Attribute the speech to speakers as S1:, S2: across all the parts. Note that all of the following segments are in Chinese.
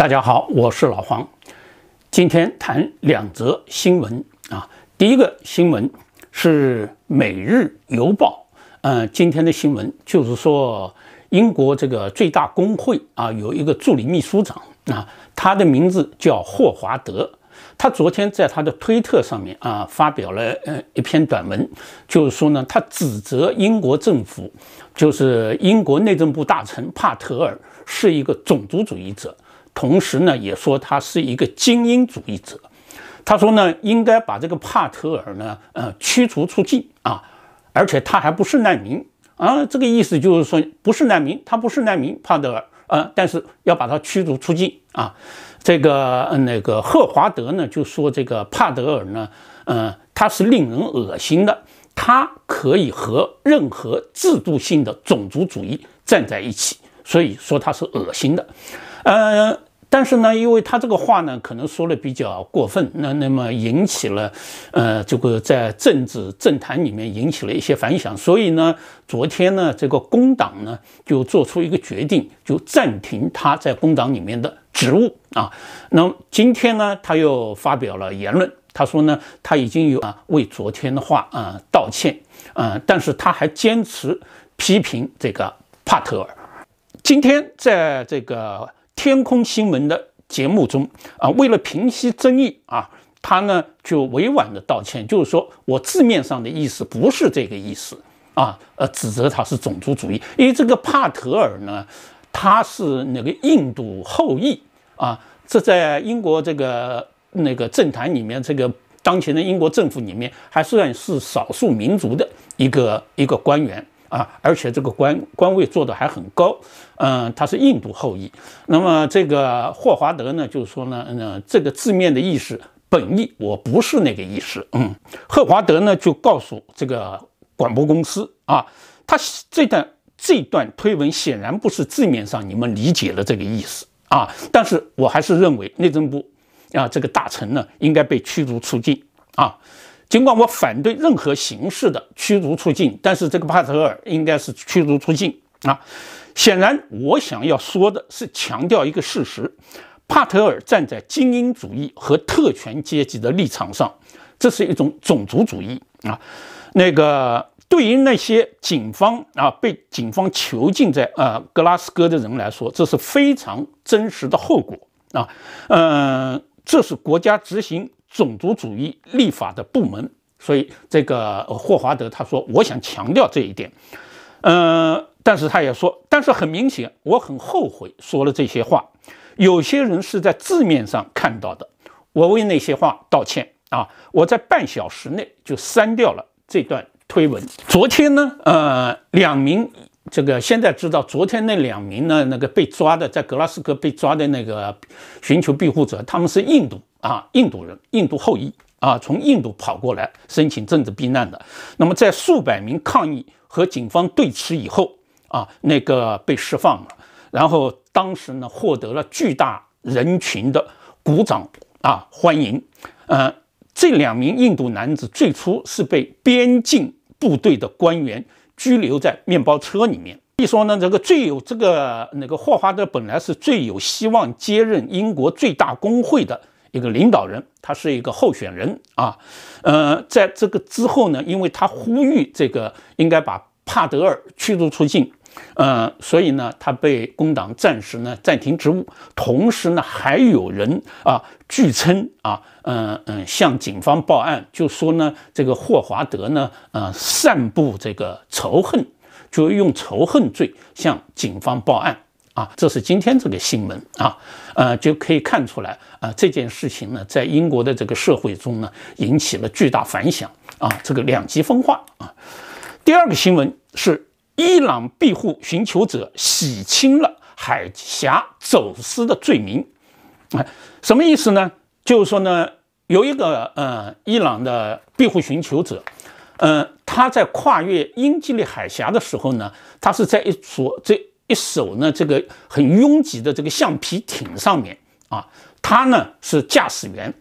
S1: 大家好，我是老黄，今天谈两则新闻啊。第一个新闻是《每日邮报》嗯，今天的新闻就是说，英国这个最大工会啊，有一个助理秘书长啊，他的名字叫霍华德。他昨天在他的推特上面啊，发表了呃一篇短文，就是说呢，他指责英国政府，就是英国内政部大臣帕特尔是一个种族主义者。同时呢，也说他是一个精英主义者。他说呢，应该把这个帕特尔呢，呃，驱逐出境啊。而且他还不是难民啊。这个意思就是说，不是难民，他不是难民，帕特尔呃。但是要把他驱逐出境啊。这个那个赫华德呢，就说这个帕特尔呢，嗯，他是令人恶心的。他可以和任何制度性的种族主义站在一起，所以说他是恶心的，呃，但是呢，因为他这个话呢，可能说的比较过分，那那么引起了，呃，这个在政治政坛里面引起了一些反响。所以呢，昨天呢，这个工党呢就做出一个决定，就暂停他在工党里面的职务啊。那今天呢，他又发表了言论，他说呢，他已经有啊为昨天的话啊道歉啊，但是他还坚持批评这个帕特尔。今天在这个。天空新闻的节目中啊，为了平息争议啊，他呢就委婉的道歉，就是说我字面上的意思不是这个意思啊，呃，指责他是种族主义，因为这个帕特尔呢，他是那个印度后裔啊，这在英国这个那个政坛里面，这个当前的英国政府里面，还算是少数民族的一个一个官员。啊，而且这个官官位做的还很高，嗯，他是印度后裔。那么这个霍华德呢，就是说呢，嗯，这个字面的意思，本意我不是那个意思，嗯，霍华德呢就告诉这个广播公司啊，他这段这段推文显然不是字面上你们理解的这个意思啊，但是我还是认为内政部啊这个大臣呢应该被驱逐出境啊。尽管我反对任何形式的驱逐出境，但是这个帕特尔应该是驱逐出境啊！显然，我想要说的是强调一个事实：帕特尔站在精英主义和特权阶级的立场上，这是一种种族主义啊！那个对于那些警方啊被警方囚禁在呃格拉斯哥的人来说，这是非常真实的后果啊！嗯，这是国家执行。种族主义立法的部门，所以这个霍华德他说，我想强调这一点，呃，但是他也说，但是很明显，我很后悔说了这些话。有些人是在字面上看到的，我为那些话道歉啊！我在半小时内就删掉了这段推文。昨天呢，呃，两名这个现在知道，昨天那两名呢，那个被抓的在格拉斯哥被抓的那个寻求庇护者，他们是印度。啊，印度人，印度后裔啊，从印度跑过来申请政治避难的。那么，在数百名抗议和警方对峙以后啊，那个被释放了。然后当时呢，获得了巨大人群的鼓掌啊欢迎。呃，这两名印度男子最初是被边境部队的官员拘留在面包车里面。据说呢，这个最有这个那个霍华德本来是最有希望接任英国最大工会的。一个领导人，他是一个候选人啊，呃，在这个之后呢，因为他呼吁这个应该把帕德尔驱逐出境，呃，所以呢，他被工党暂时呢暂停职务，同时呢，还有人啊，据称啊，嗯嗯，向警方报案，就说呢，这个霍华德呢，呃，散布这个仇恨，就用仇恨罪向警方报案。啊，这是今天这个新闻啊，呃，就可以看出来啊，这件事情呢，在英国的这个社会中呢，引起了巨大反响啊，这个两极分化啊。第二个新闻是，伊朗庇护寻求者洗清了海峡走私的罪名啊，什么意思呢？就是说呢，有一个呃，伊朗的庇护寻求者，嗯，他在跨越英吉利海峡的时候呢，他是在一所这。一手呢，这个很拥挤的这个橡皮艇上面啊，他呢是驾驶员，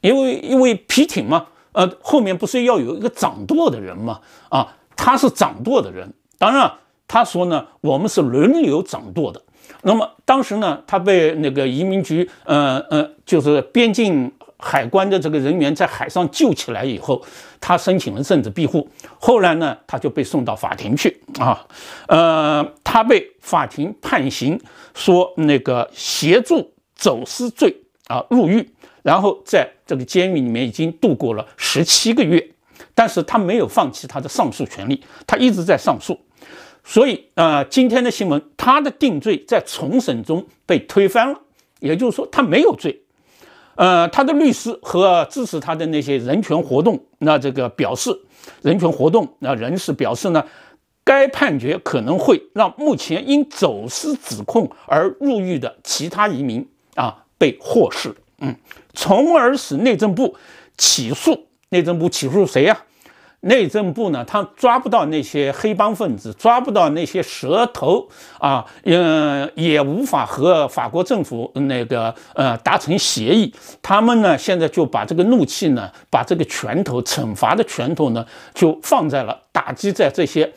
S1: 因为因为皮艇嘛，呃，后面不是要有一个掌舵的人嘛，啊，他是掌舵的人。当然，他说呢，我们是轮流掌舵的。那么当时呢，他被那个移民局，呃呃，就是边境。海关的这个人员在海上救起来以后，他申请了政治庇护。后来呢，他就被送到法庭去啊，呃，他被法庭判刑，说那个协助走私罪啊入狱，然后在这个监狱里面已经度过了十七个月。但是他没有放弃他的上诉权利，他一直在上诉。所以呃，今天的新闻，他的定罪在重审中被推翻了，也就是说他没有罪。呃，他的律师和支持他的那些人权活动，那这个表示人权活动，那人士表示呢，该判决可能会让目前因走私指控而入狱的其他移民啊被获释，嗯，从而使内政部起诉内政部起诉谁呀？内政部呢，他抓不到那些黑帮分子，抓不到那些蛇头啊，嗯，也无法和法国政府那个呃达成协议。他们呢，现在就把这个怒气呢，把这个拳头、惩罚的拳头呢，就放在了打击在这些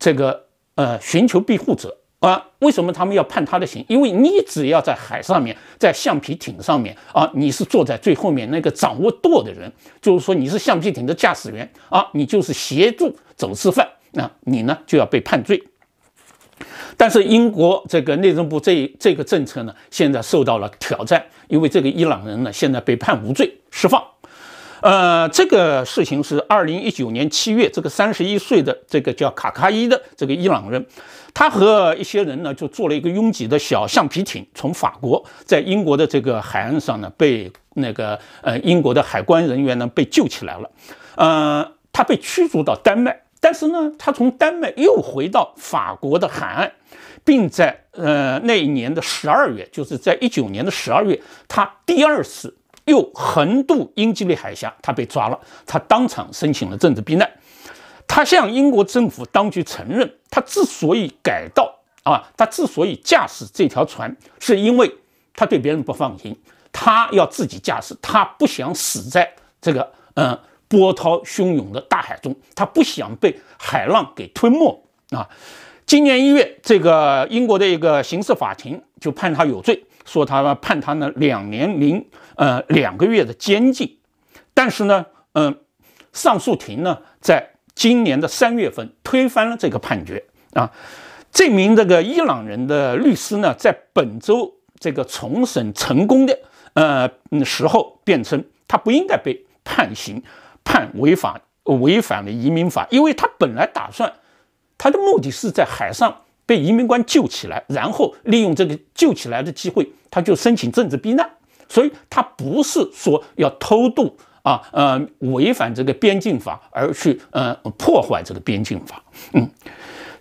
S1: 这个呃寻求庇护者。啊，为什么他们要判他的刑？因为你只要在海上面，在橡皮艇上面啊，你是坐在最后面那个掌握舵的人，就是说你是橡皮艇的驾驶员啊，你就是协助走私犯，那你呢就要被判罪。但是英国这个内政部这这个政策呢，现在受到了挑战，因为这个伊朗人呢现在被判无罪释放。呃，这个事情是二零一九年七月，这个三十一岁的这个叫卡卡伊的这个伊朗人，他和一些人呢就坐了一个拥挤的小橡皮艇，从法国在英国的这个海岸上呢被那个呃英国的海关人员呢被救起来了。呃，他被驱逐到丹麦，但是呢，他从丹麦又回到法国的海岸，并在呃那一年的十二月，就是在一九年的十二月，他第二次。又横渡英吉利海峡，他被抓了。他当场申请了政治避难。他向英国政府当局承认，他之所以改道啊，他之所以驾驶这条船，是因为他对别人不放心，他要自己驾驶，他不想死在这个嗯波涛汹涌的大海中，他不想被海浪给吞没啊。今年一月，这个英国的一个刑事法庭就判他有罪。说他判他呢两年零呃两个月的监禁，但是呢，嗯，上诉庭呢在今年的三月份推翻了这个判决啊。这名这个伊朗人的律师呢，在本周这个重审成功的呃时候，辩称他不应该被判刑，判违法违反了移民法，因为他本来打算他的目的是在海上。被移民官救起来，然后利用这个救起来的机会，他就申请政治避难。所以他不是说要偷渡啊，呃，违反这个边境法而去，呃，破坏这个边境法。嗯，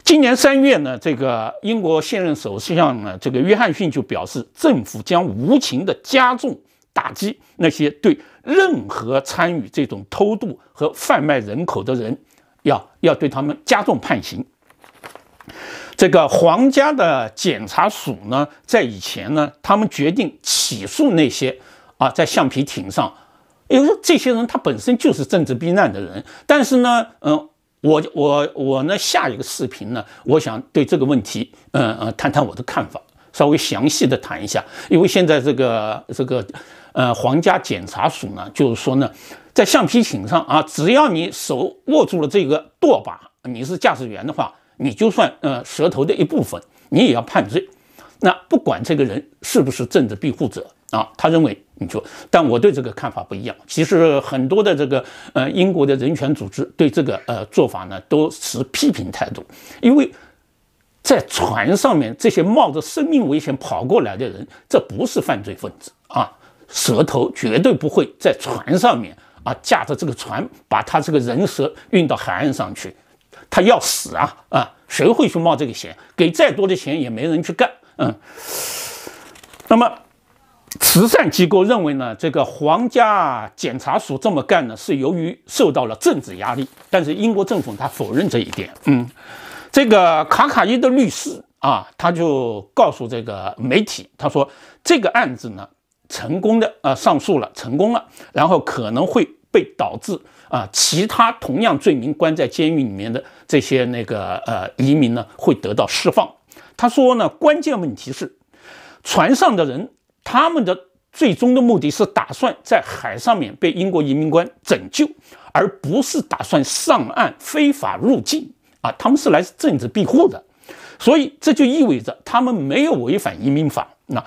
S1: 今年三月呢，这个英国现任首相呢，这个约翰逊就表示，政府将无情地加重打击那些对任何参与这种偷渡和贩卖人口的人，要要对他们加重判刑。这个皇家的检察署呢，在以前呢，他们决定起诉那些啊，在橡皮艇上，因为这些人他本身就是政治避难的人。但是呢，嗯，我我我呢，下一个视频呢，我想对这个问题，嗯嗯，谈谈我的看法，稍微详细的谈一下。因为现在这个这个呃，皇家检察署呢，就是说呢，在橡皮艇上啊，只要你手握住了这个舵把，你是驾驶员的话。你就算呃蛇头的一部分，你也要判罪。那不管这个人是不是政治庇护者啊，他认为你说，但我对这个看法不一样。其实很多的这个呃英国的人权组织对这个呃做法呢都持批评态度，因为在船上面这些冒着生命危险跑过来的人，这不是犯罪分子啊。蛇头绝对不会在船上面啊驾着这个船把他这个人蛇运到海岸上去。他要死啊啊！谁会去冒这个险？给再多的钱也没人去干。嗯，那么慈善机构认为呢？这个皇家检察署这么干呢，是由于受到了政治压力。但是英国政府他否认这一点。嗯，这个卡卡伊的律师啊，他就告诉这个媒体，他说这个案子呢成功的呃上诉了，成功了，然后可能会被导致。啊，其他同样罪名关在监狱里面的这些那个呃移民呢，会得到释放。他说呢，关键问题是，船上的人他们的最终的目的是打算在海上面被英国移民官拯救，而不是打算上岸非法入境啊。他们是来政治庇护的，所以这就意味着他们没有违反移民法。那，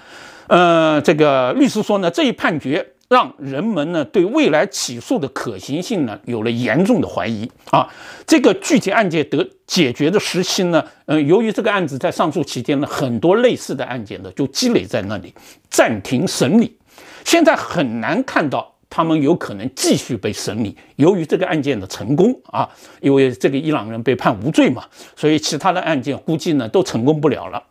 S1: 呃，这个律师说呢，这一判决。让人们呢对未来起诉的可行性呢有了严重的怀疑啊！这个具体案件得解决的时期呢，嗯，由于这个案子在上诉期间呢，很多类似的案件呢就积累在那里，暂停审理，现在很难看到他们有可能继续被审理。由于这个案件的成功啊，因为这个伊朗人被判无罪嘛，所以其他的案件估计呢都成功不了了。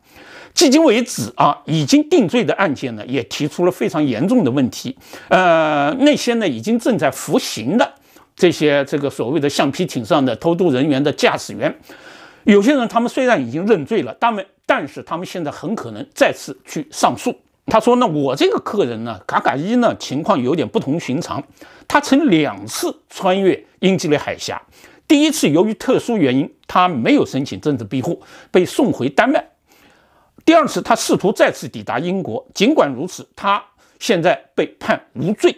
S1: 迄今为止啊，已经定罪的案件呢，也提出了非常严重的问题。呃，那些呢已经正在服刑的这些这个所谓的橡皮艇上的偷渡人员的驾驶员，有些人他们虽然已经认罪了，他们但是他们现在很可能再次去上诉。他说呢，我这个客人呢，卡卡伊呢，情况有点不同寻常。他曾两次穿越英吉利海峡，第一次由于特殊原因，他没有申请政治庇护，被送回丹麦。第二次，他试图再次抵达英国。尽管如此，他现在被判无罪。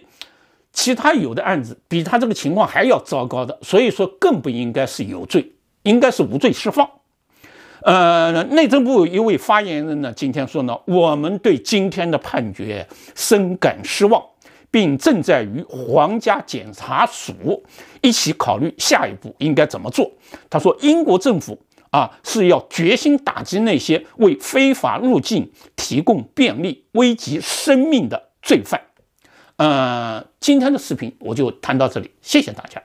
S1: 其他有的案子比他这个情况还要糟糕的，所以说更不应该是有罪，应该是无罪释放。呃，内政部一位发言人呢，今天说呢，我们对今天的判决深感失望，并正在与皇家检察署一起考虑下一步应该怎么做。他说，英国政府。啊，是要决心打击那些为非法入境提供便利、危及生命的罪犯。呃，今天的视频我就谈到这里，谢谢大家。